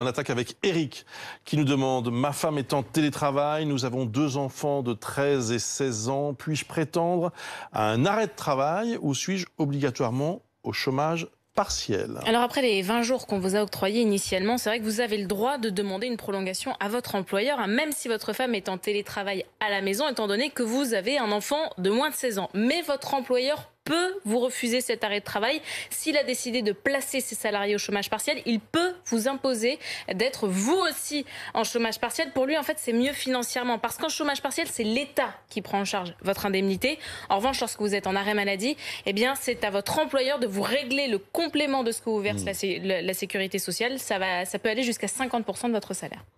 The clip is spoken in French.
On attaque avec Eric qui nous demande Ma femme est en télétravail, nous avons deux enfants de 13 et 16 ans. Puis-je prétendre à un arrêt de travail ou suis-je obligatoirement au chômage partiel Alors, après les 20 jours qu'on vous a octroyés initialement, c'est vrai que vous avez le droit de demander une prolongation à votre employeur, hein, même si votre femme est en télétravail à la maison, étant donné que vous avez un enfant de moins de 16 ans. Mais votre employeur peut vous refuser cet arrêt de travail. S'il a décidé de placer ses salariés au chômage partiel, il peut vous imposer d'être vous aussi en chômage partiel. Pour lui, en fait, c'est mieux financièrement parce qu'en chômage partiel, c'est l'État qui prend en charge votre indemnité. En revanche, lorsque vous êtes en arrêt maladie, eh bien, c'est à votre employeur de vous régler le complément de ce que vous verse mmh. la, sécurité sociale. Ça, ça peut aller jusqu'à 50% de votre salaire.